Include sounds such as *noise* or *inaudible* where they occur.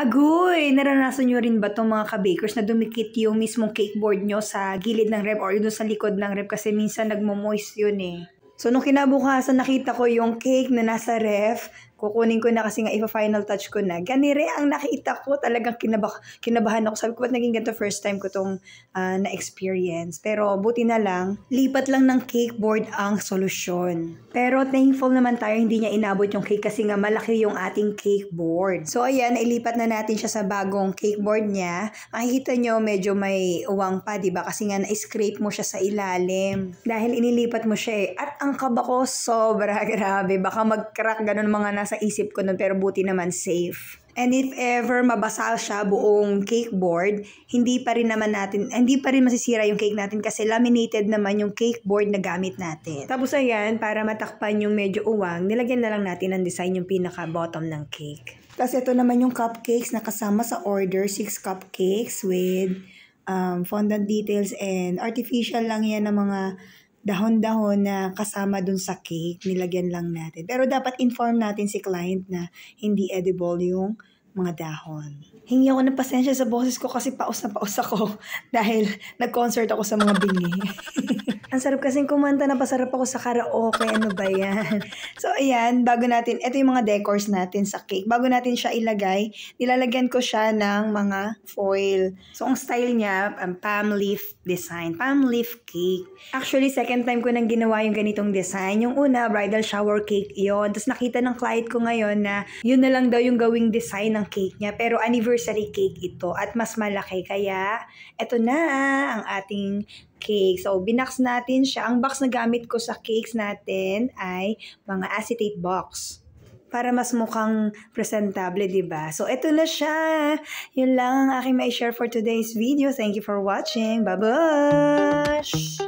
Agoy, naranasan nyo rin ba itong mga ka-bakers na dumikit yung mismong cake board nyo sa gilid ng rep or yun sa likod ng rep kasi minsan nagmo-moist yun eh. So, nung kinabukasan, nakita ko yung cake na nasa ref, kukunin ko na kasi nga ipa-final touch ko na. Ganire ang nakita ko, talagang kinabah kinabahan ako. Sabi ko, ba't naging ganito first time ko tong uh, na-experience? Pero buti na lang, lipat lang ng cake board ang solusyon. Pero thankful naman tayo, hindi niya inabot yung cake kasi nga malaki yung ating cake board. So ayan, ilipat na natin siya sa bagong cake board niya. Makikita nyo, medyo may uwang pa, di ba? Kasi nga na-scrape mo siya sa ilalim. Dahil inilipat mo siya eh. At ang kaba ko, sobra *laughs* grabe. Baka mag-crack ganun mga nasa nasa isip ko nun pero buti naman safe. And if ever mabasa siya buong cake board, hindi pa rin naman natin, hindi pa rin masisira yung cake natin kasi laminated naman yung cake board na gamit natin. Tapos ayan, para matakpan yung medyo uwang, nilagyan na lang natin ng design yung pinaka-bottom ng cake. Tapos ito naman yung cupcakes na kasama sa order, 6 cupcakes with um, fondant details and artificial lang yan ng mga dahon-dahon na kasama dun sa cake, nilagyan lang natin. Pero dapat inform natin si client na hindi edible yung mga dahon. Hingi ako ng pasensya sa boses ko kasi paus na paus ako *laughs* dahil nag-concert ako sa mga bingi. *laughs* Ang sarap kasing kumanta, napasarap ako sa karaoke, ano ba yan? *laughs* So, ayan, bago natin, ito yung mga decors natin sa cake. Bago natin siya ilagay, nilalagyan ko siya ng mga foil. So, ang style niya, ang um, palm leaf design, palm leaf cake. Actually, second time ko nang ginawa yung ganitong design. Yung una, bridal shower cake yon. Tapos nakita ng client ko ngayon na yun na lang daw yung gawing design ng cake niya. Pero anniversary cake ito at mas malaki. Kaya, ito na ang ating cake. So, binax natin siya. Ang box na gamit ko sa cakes natin ay mga acetate box. Para mas mukhang presentable, di ba? So, eto na siya. Yun lang ang aking may share for today's video. Thank you for watching. Babush!